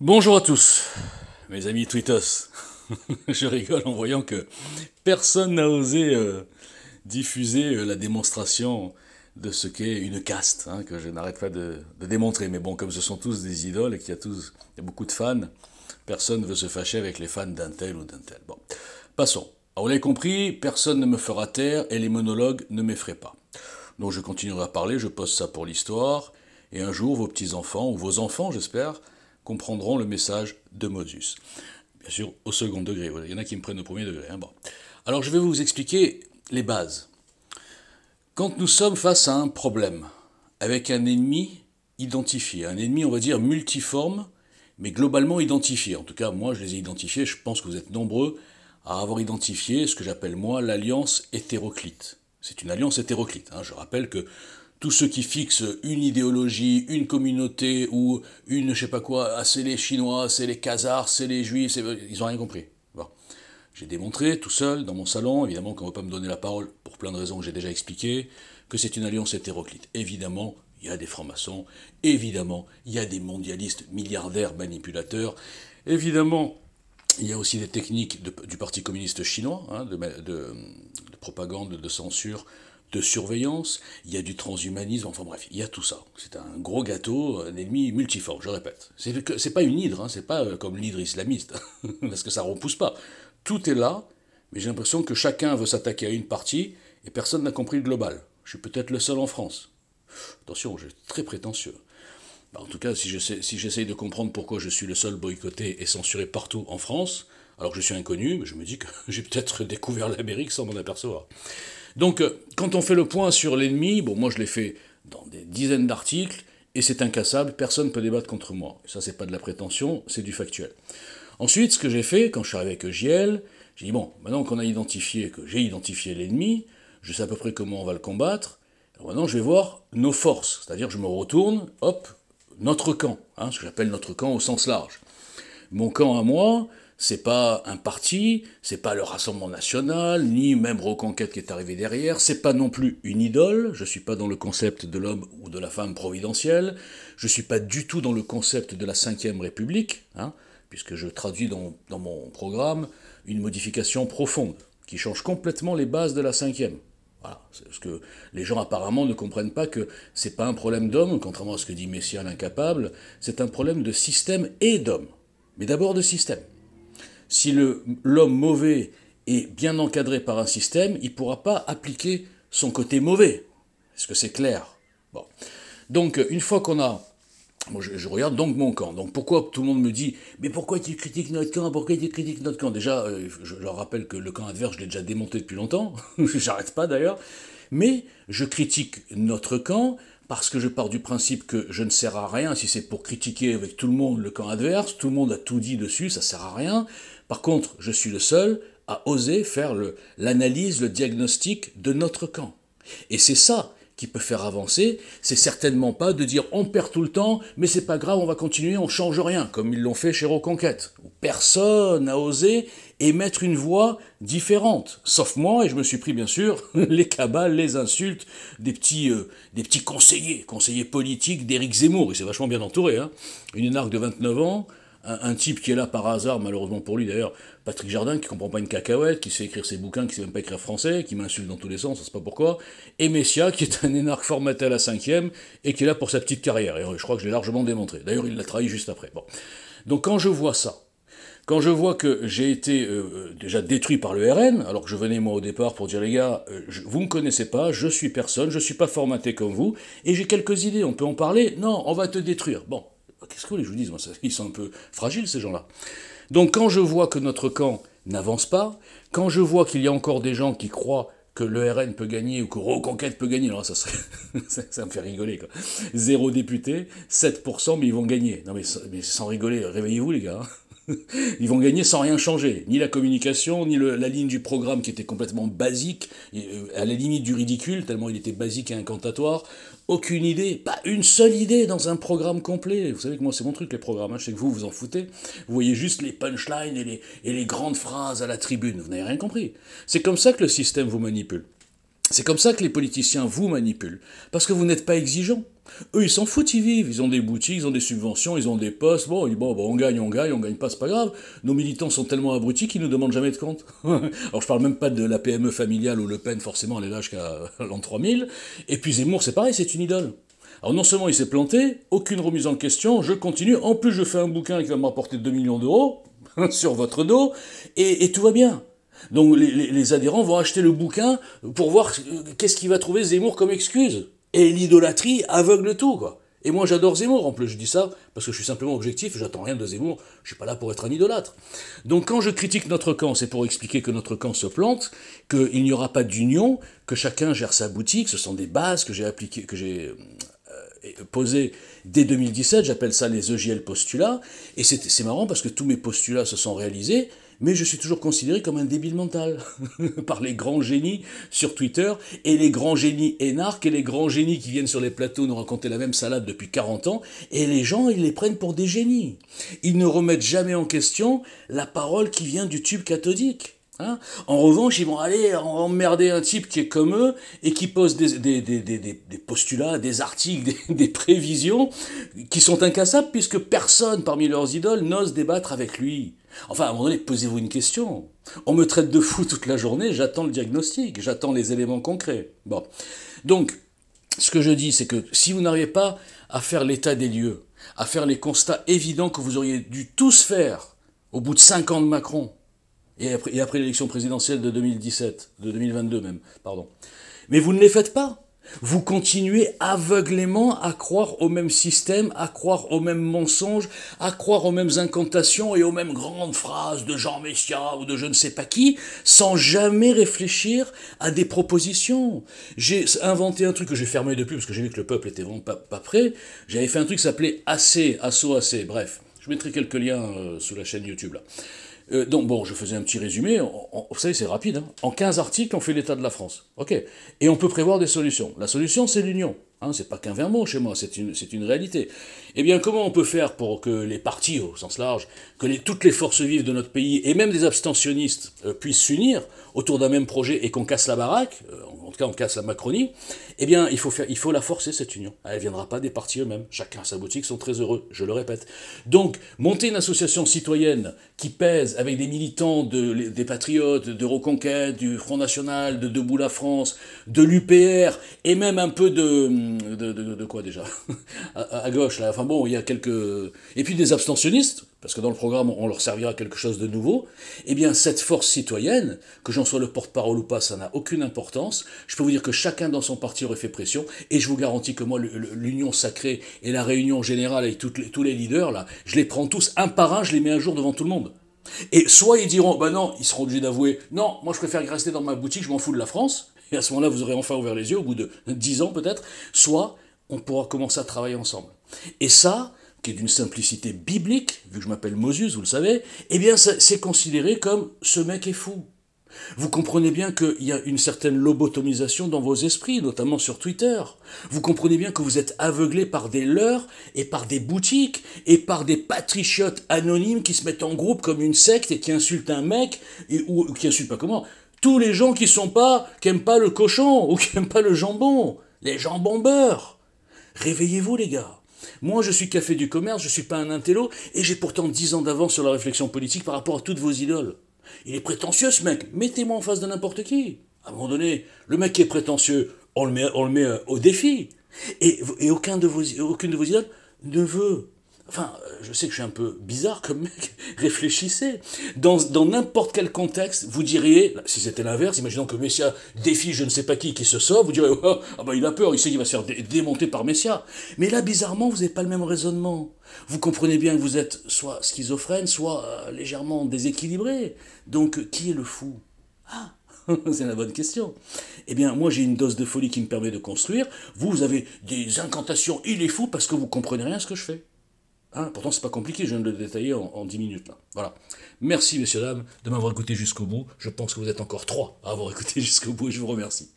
Bonjour à tous, mes amis tweetos. je rigole en voyant que personne n'a osé euh, diffuser euh, la démonstration de ce qu'est une caste, hein, que je n'arrête pas de, démontrer. Mais bon, comme ce sont tous des idoles et qu'il y, a tous, beaucoup de fans, personne ne veut se fâcher avec les fans d'un tel ou d'un tel. Bon, passons. Alors, vous l'avez compris, personne ne me fera taire et les monologues ne m'effraient pas. Donc je continuerai à parler, je pose ça pour l'histoire, et un jour vos petits-enfants, ou vos enfants j'espère, comprendront le message de Moses. Bien sûr, au second degré. Il y en a qui me prennent au premier degré. Hein, bon. Alors, je vais vous expliquer les bases. Quand nous sommes face à un problème, avec un ennemi identifié, un ennemi, on va dire, multiforme, mais globalement identifié. En tout cas, moi, je les ai identifiés. Je pense que vous êtes nombreux à avoir identifié ce que j'appelle, moi, l'alliance hétéroclite. C'est une alliance hétéroclite. Hein. Je rappelle que tous ceux qui fixent une idéologie, une communauté ou une je sais pas quoi, ah, c'est les Chinois, c'est les Khazars, c'est les Juifs, ils ont rien compris. J'ai démontré tout seul dans mon salon, évidemment qu'on ne va pas me donner la parole pour plein de raisons que j'ai déjà expliquées, que c'est une alliance hétéroclite. Évidemment, il y a des francs-maçons, évidemment, il y a des mondialistes, milliardaires, manipulateurs, évidemment, il y a aussi des techniques du Parti communiste chinois, hein, de propagande, de censure, de surveillance, il y a du transhumanisme, enfin bref, il y a tout ça. C'est un gros gâteau, un ennemi multiforme, je répète. C'est pas une hydre, hein, c'est pas euh, comme l'hydre islamiste, parce que ça repousse pas. Tout est là, mais j'ai l'impression que chacun veut s'attaquer à une partie, et personne n'a compris le global. Je suis peut-être le seul en France. Attention, je suis très prétentieux. Bah, en tout cas, si j'essaye de comprendre pourquoi je suis le seul boycotté et censuré partout en France, alors que je suis inconnu, je me dis que j'ai peut-être découvert l'Amérique sans m'en apercevoir. Donc, euh, quand on fait le point sur l'ennemi, bon, moi je l'ai fait dans des dizaines d'articles, et c'est incassable, personne ne peut débattre contre moi. Ça, c'est pas de la prétention, c'est du factuel. Ensuite, ce que j'ai fait, quand je suis arrivé avec EGL, j'ai dit, bon, maintenant qu'on a identifié, que j'ai identifié l'ennemi, je sais à peu près comment on va le combattre, maintenant je vais voir nos forces, c'est-à-dire je me retourne, hop, notre camp, hein, ce que j'appelle notre camp au sens large. Mon camp à moi, c'est pas un parti, c'est pas le Rassemblement National, ni même Reconquête qui est arrivé derrière, c'est pas non plus une idole, je suis pas dans le concept de l'homme ou de la femme providentielle, je suis pas du tout dans le concept de la Ve République, hein, puisque je traduis dans, mon programme une modification profonde, qui change complètement les bases de la Ve. Voilà, parce que les gens apparemment ne comprennent pas que c'est pas un problème d'homme, contrairement à ce que dit Messia, l'incapable, c'est un problème de système et d'homme, mais d'abord de système si l'homme mauvais est bien encadré par un système, il ne pourra pas appliquer son côté mauvais. Est-ce que c'est clair Bon. Donc, euh, une fois qu'on a... je, regarde donc mon camp. Donc pourquoi tout le monde me dit Mais pourquoi tu critiques notre camp Pourquoi tu critiques notre camp Déjà, euh, je leur rappelle que le camp adverse, je l'ai déjà démonté depuis longtemps. J'arrête pas d'ailleurs. Mais je critique notre camp parce que je pars du principe que je ne sers à rien si c'est pour critiquer avec tout le monde le camp adverse, tout le monde a tout dit dessus, ça sert à rien. Par contre, je suis le seul à oser faire l'analyse, le, diagnostic de notre camp. Et c'est ça qui peut faire avancer, c'est certainement pas de dire on perd tout le temps, mais c'est pas grave, on va continuer, on change rien, comme ils l'ont fait chez Reconquête. Personne n'a osé émettre une voix différente, sauf moi, et je me suis pris bien sûr les cabales, les insultes des petits, euh, des petits conseillers, conseillers politiques d'Éric Zemmour, il s'est vachement bien entouré, hein. une narque de 29 ans, un, type qui est là par hasard, malheureusement pour lui d'ailleurs, Patrick Jardin, qui comprend pas une cacahuète, qui sait écrire ses bouquins, qui sait même pas écrire français, qui m'insulte dans tous les sens, on sait pas pourquoi, et Messia, qui est un énarque formaté à la cinquième, et qui est là pour sa petite carrière, et je crois que je l'ai largement démontré. D'ailleurs, il l'a trahi juste après. Donc quand je vois ça, quand je vois que j'ai été euh, euh, déjà détruit par le RN, alors que je venais moi au départ pour dire les gars, euh, je, vous me connaissez pas, je suis personne, je suis pas formaté comme vous, et j'ai quelques idées, on peut en parler, non, on va te détruire. Bon, Qu'est-ce que vous voulez je vous dise Ils sont un peu fragiles, ces gens-là. Donc quand je vois que notre camp n'avance pas, quand je vois qu'il y a encore des gens qui croient que l'ERN peut gagner ou que Reconquête peut gagner. ça, me fait rigoler. Quoi. Zéro député, 7%, mais ils vont gagner. Non mais, sans rigoler, réveillez-vous les gars. Hein. Ils vont gagner sans rien changer, ni la communication, ni la ligne du programme qui était complètement basique, euh, à la limite du ridicule, tellement il était basique et incantatoire. Aucune idée, pas une seule idée dans un programme complet. Vous savez que moi c'est mon truc les programmes, hein. je sais que vous vous en foutez. Vous voyez juste les punchlines et les, et les grandes phrases à la tribune, vous n'avez rien compris. C'est comme ça que le système vous manipule. C'est comme ça que les politiciens vous manipulent, parce que vous n'êtes pas exigeants. Eux, ils s'en foutent, ils vivent. Ils ont des boutiques, ils ont des subventions, ils ont des postes. Bon, bon, on gagne, on gagne, on gagne pas, c'est pas grave. Nos militants sont tellement abrutis qu'ils ne demandent jamais de compte. Alors, je parle même pas de la PME familiale où Le Pen, forcément, elle est là jusqu'à l'an 3000. Et puis Zemmour, c'est pareil, c'est une idole. Alors non seulement il s'est planté, aucune remise en question, je continue, en plus je fais un bouquin qui va me rapporter 2 millions d'euros sur votre dos, et, tout va bien. Donc les, les adhérents vont acheter le bouquin pour voir qu'est-ce qu'il va trouver Zemmour comme excuse. Et l'idolâtrie aveugle tout, quoi. Et moi j'adore Zemmour en plus, je dis ça parce que je suis simplement objectif, j'attends rien de Zemmour, je suis pas là pour être un idolâtre. Donc quand je critique notre camp, c'est pour expliquer que notre camp se plante, qu'il n'y aura pas d'union, que chacun gère sa boutique, ce sont des bases que j'ai appliquées, que j'ai euh, posées dès 2017, j'appelle ça les EGL postulats, et c'est marrant parce que tous mes postulats se sont réalisés, mais je suis toujours considéré comme un débile mental par les grands génies sur Twitter et les grands génies énarques et les grands génies qui viennent sur les plateaux nous raconter la même salade depuis 40 ans et les gens, ils les prennent pour des génies. Ils ne remettent jamais en question la parole qui vient du tube cathodique. Hein. en revanche, ils vont aller emmerder un type qui est comme eux et qui pose des postulats, des articles, des, prévisions qui sont incassables puisque personne parmi leurs idoles n'ose débattre avec lui. Enfin, à un moment donné, posez-vous une question. On me traite de fou toute la journée, j'attends le diagnostic, j'attends les éléments concrets. Bon. Donc, ce que je dis, c'est que si vous n'arrivez pas à faire l'état des lieux, à faire les constats évidents que vous auriez dû tous faire au bout de 5 ans de Macron, et après, l'élection présidentielle de 2017, de 2022 même, pardon, mais vous ne les faites pas, vous continuez aveuglément à croire au même système, à croire aux mêmes mensonges, à croire aux mêmes incantations et aux mêmes grandes phrases de Jean Messia ou de je ne sais pas qui, sans jamais réfléchir à des propositions. J'ai inventé un truc que j'ai fermé depuis parce que j'ai vu que le peuple était vraiment pas, prêt. J'avais fait un truc qui s'appelait Assez, assaut Assez », bref. Je mettrai quelques liens euh, sous la chaîne YouTube là. Euh, donc bon, je faisais un petit résumé, vous savez, c'est rapide. Hein. En 15 articles, on fait l'état de la France. OK. Et on peut prévoir des solutions. La solution, c'est l'union. Hein, c'est pas qu'un verre chez moi, c'est une, une réalité. Eh bien, comment on peut faire pour que les partis, au sens large, que les, toutes les forces vives de notre pays, et même des abstentionnistes, euh, puissent s'unir autour d'un même projet et qu'on casse la baraque, euh, en tout cas on casse la Macronie Eh bien, il faut, faire, il faut la forcer, cette union. Elle ne viendra pas des partis eux-mêmes. Chacun à sa boutique sont très heureux, je le répète. Donc, monter une association citoyenne qui pèse avec des militants de, des Patriotes, de Reconquête, du Front National, de Debout la France, de l'UPR, et même un peu de de, quoi déjà à, gauche, là. Enfin bon, il y a quelques... Et puis des abstentionnistes, parce que dans le programme, on leur servira quelque chose de nouveau. Eh bien, cette force citoyenne, que j'en sois le porte-parole ou pas, ça n'a aucune importance. Je peux vous dire que chacun dans son parti aurait fait pression, et je vous garantis que moi, l'union sacrée et la réunion générale et tous les leaders, là, je les prends tous un par un, je les mets un jour devant tout le monde. Et soit ils diront, bah non, ils seront obligés d'avouer, non, moi je préfère rester dans ma boutique, je m'en fous de la France et à ce moment-là, vous aurez enfin ouvert les yeux, au bout de 10 ans peut-être, soit on pourra commencer à travailler ensemble. Et ça, qui est d'une simplicité biblique, vu que je m'appelle Moses, vous le savez, eh bien c'est considéré comme ce mec est fou. Vous comprenez bien qu'il y a une certaine lobotomisation dans vos esprits, notamment sur Twitter. Vous comprenez bien que vous êtes aveuglé par des leurs et par des boutiques et par des patriotes anonymes qui se mettent en groupe comme une secte et qui insultent un mec, et, ou qui insultent pas comment, tous les gens qui sont pas, qui aiment pas le cochon ou qui aiment pas le jambon, les jambonbeurs, Réveillez-vous les gars. Moi je suis café du commerce, je suis pas un intello et j'ai pourtant 10 ans d'avance sur la réflexion politique par rapport à toutes vos idoles. Il est prétentieux ce mec, mettez-moi en face de n'importe qui. À un moment donné, le mec qui est prétentieux, on le met, on le met euh, au défi. Et, aucun de vos, aucune de vos idoles ne veut enfin, je sais que je suis un peu bizarre comme mec, réfléchissez. Dans n'importe quel contexte, vous diriez, si c'était l'inverse, imaginons que Messia défie je ne sais pas qui qui se sauve, vous diriez, oh, ah bah, il a peur, il sait qu'il va se faire démonter par Messia. Mais là, bizarrement, vous n'avez pas le même raisonnement. Vous comprenez bien que vous êtes soit schizophrène, soit euh, légèrement déséquilibré. Donc, qui est le fou Ah c'est la bonne question. Eh bien, moi, j'ai une dose de folie qui me permet de construire. Vous, vous avez des incantations, il est fou parce que vous comprenez rien à ce que je fais. Hein, pourtant, c'est pas compliqué, je viens de le détailler en, 10 minutes. Voilà. Merci, messieurs, dames, de m'avoir écouté jusqu'au bout. Je pense que vous êtes encore trois à avoir écouté jusqu'au bout et je vous remercie.